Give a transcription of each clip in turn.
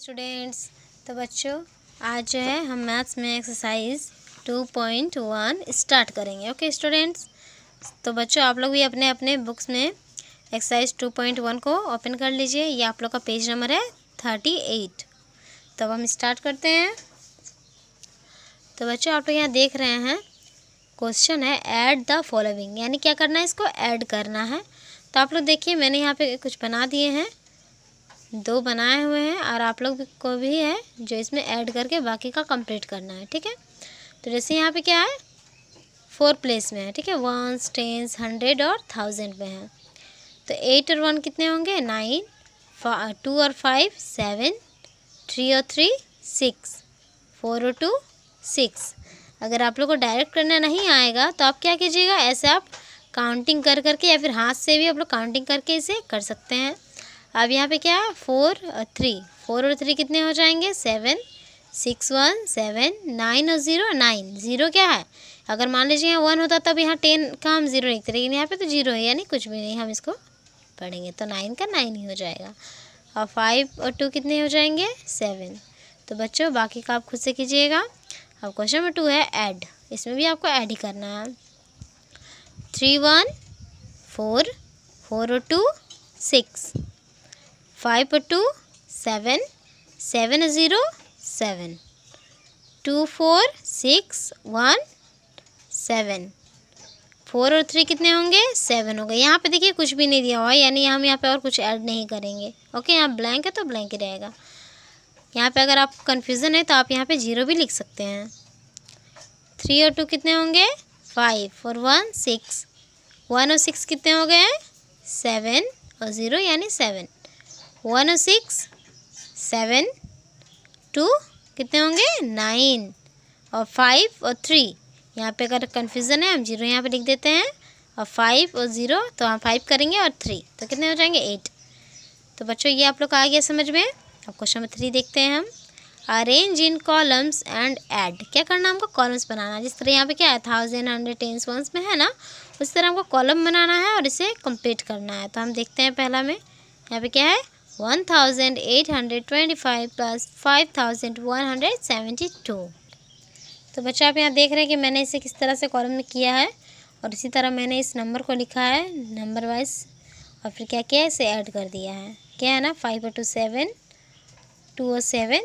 students तो बच्चों आज जो है हम मैथ्स में एक्सरसाइज 2.1 स्टार्ट करेंगे ओके स्टूडेंट्स तो बच्चों आप लोग भी अपने अपने बुक्स में एक्सरसाइज 2.1 को ओपन कर लीजिए ये आप लोग का पेज नंबर है 38 तब तो हम स्टार्ट करते हैं तो बच्चों आप लोग यहाँ देख रहे हैं क्वेश्चन है ऐड द फॉलोइंग यानी क्या करना है इसको ऐड करना है तो आप लोग देखिए मैंने यहाँ पर कुछ बना दिए हैं दो बनाए हुए हैं और आप लोग को भी है जो इसमें ऐड करके बाकी का कंप्लीट करना है ठीक है तो जैसे यहाँ पे क्या है फोर प्लेस में है ठीक है वंस टेंस हंड्रेड और थाउजेंड में है तो एट और वन कितने होंगे नाइन टू और फाइव सेवन थ्री और थ्री सिक्स फोर और टू सिक्स अगर आप लोग को डायरेक्ट करना नहीं आएगा तो आप क्या कीजिएगा ऐसे आप काउंटिंग कर करके या फिर हाथ से भी आप लोग काउंटिंग करके इसे कर सकते हैं अब यहाँ पे क्या है फोर uh, और थ्री फोर और थ्री कितने हो जाएंगे seven six one seven nine और ज़ीरो नाइन ज़ीरो क्या है अगर मान लीजिए यहाँ वन होता तब यहाँ टेन का हम ज़ीरो लिखते लेकिन यहाँ पे तो ज़ीरो है यानी कुछ भी नहीं हम इसको पढ़ेंगे तो नाइन का नाइन ही हो जाएगा और फाइव और टू कितने हो जाएंगे सेवन तो बच्चों बाकी का आप खुद से कीजिएगा अब क्वेश्चन नंबर टू है ऐड इसमें भी आपको ऐड ही करना है थ्री वन फोर फोर और two six five two seven seven zero seven two four six one seven four और थ्री कितने होंगे सेवन हो गए यहाँ पे देखिए कुछ भी नहीं दिया हुआ है यानी हम यहाँ पे और कुछ ऐड नहीं करेंगे ओके यहाँ ब्लैंक है तो ब्लैंक ही रहेगा यहाँ पे अगर आप कन्फ्यूज़न है तो आप यहाँ पे जीरो भी लिख सकते हैं थ्री और टू कितने होंगे फाइव और वन सिक्स वन और सिक्स कितने हो गए हैं सेवन और ज़ीरो यानी सेवन वन और सिक्स सेवन टू कितने होंगे नाइन और फाइव और थ्री यहाँ पे अगर कन्फ्यूज़न है हम जीरो यहाँ पे लिख देते हैं और फाइव और ज़ीरो तो हम फाइव करेंगे और थ्री तो कितने हो जाएंगे एट तो बच्चों ये आप लोग आ गया समझ में अब क्वेश्चन नंबर थ्री देखते हैं हम arrange in columns and add क्या करना हमको कॉलम्स बनाना जिस तरह यहाँ पे क्या है थाउजेंड हंड्रेड टेन्स वंस में है ना उस तरह हमको कॉलम बनाना है और इसे कंप्लीट करना है तो हम देखते हैं पहला में यहाँ पे क्या है 1825 प्लस 5172 तो बच्चों आप यहाँ देख रहे हैं कि मैंने इसे किस तरह से कॉलम में किया है और इसी तरह मैंने इस नंबर को लिखा है नंबर वाइज और फिर क्या किया है इसे ऐड कर दिया है क्या है ना five O two seven two O seven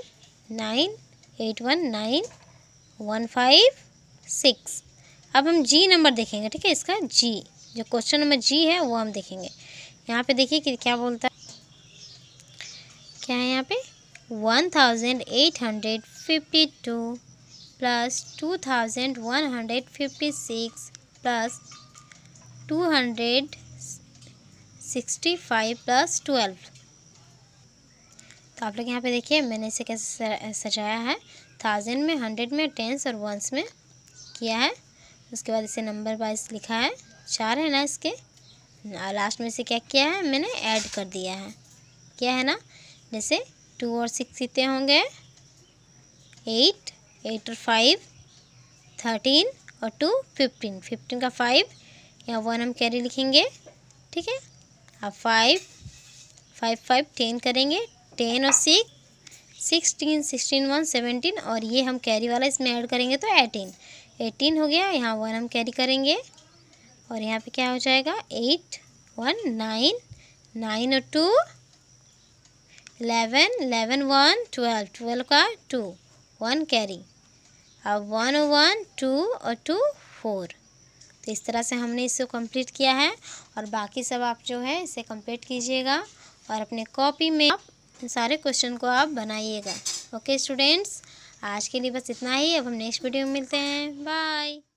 nine eight one nine one five six अब हम जी नंबर देखेंगे ठीक है इसका जी जो क्वेश्चन नंबर जी है वो हम देखेंगे यहाँ पे देखिए कि क्या बोलता है यहाँ पे one thousand eight hundred fifty two plus two thousand one hundred fifty six plus two hundred sixty five plus twelve तो आप लोग यहाँ पे देखिए मैंने इसे कैसे सजाया है थाउजेंड में हंड्रेड में टेंस और वंस में किया है उसके बाद इसे नंबर वाइज लिखा है चार है ना इसके लास्ट में से क्या किया है मैंने ऐड कर दिया है क्या है ना जैसे टू और सिक्स कितने होंगे एट एट और फाइव थर्टीन और टू फिफ्टीन फिफ्टीन का फाइव या वन हम कैरी लिखेंगे ठीक है अब फाइव फाइव फाइव टेन करेंगे टेन और six sixteen sixteen one seventeen और ये हम कैरी वाला इसमें ऐड करेंगे तो एटीन एटीन हो गया यहाँ वन हम कैरी करेंगे और यहाँ पे क्या हो जाएगा एट वन नाइन नाइन और two eleven eleven one twelve twelve का टू वन कैरी अब वन वन टू और टू फोर तो इस तरह से हमने इसको कंप्लीट किया है और बाकी सब आप जो है इसे कंप्लीट कीजिएगा और अपने कॉपी में आप इन सारे क्वेश्चन को आप बनाइएगा ओके स्टूडेंट्स आज के लिए बस इतना ही अब हम नेक्स्ट वीडियो में मिलते हैं बाय